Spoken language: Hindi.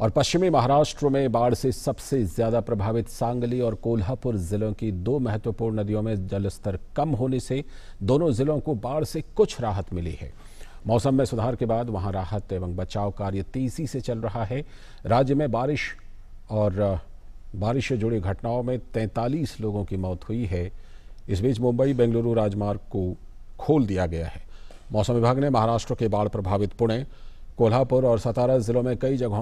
और पश्चिमी महाराष्ट्र में बाढ़ से सबसे ज्यादा प्रभावित सांगली और कोल्हापुर जिलों की दो महत्वपूर्ण नदियों में जलस्तर कम होने से दोनों जिलों को बाढ़ से कुछ राहत मिली है मौसम में सुधार के बाद वहां राहत एवं बचाव कार्य तेजी से चल रहा है राज्य में बारिश और बारिश से जुड़ी घटनाओं में 43 लोगों की मौत हुई है इस बीच मुंबई बेंगलुरु राजमार्ग को खोल दिया गया है मौसम विभाग ने महाराष्ट्र के बाढ़ प्रभावित पुणे कोल्हापुर और सतारा जिलों में कई जगहों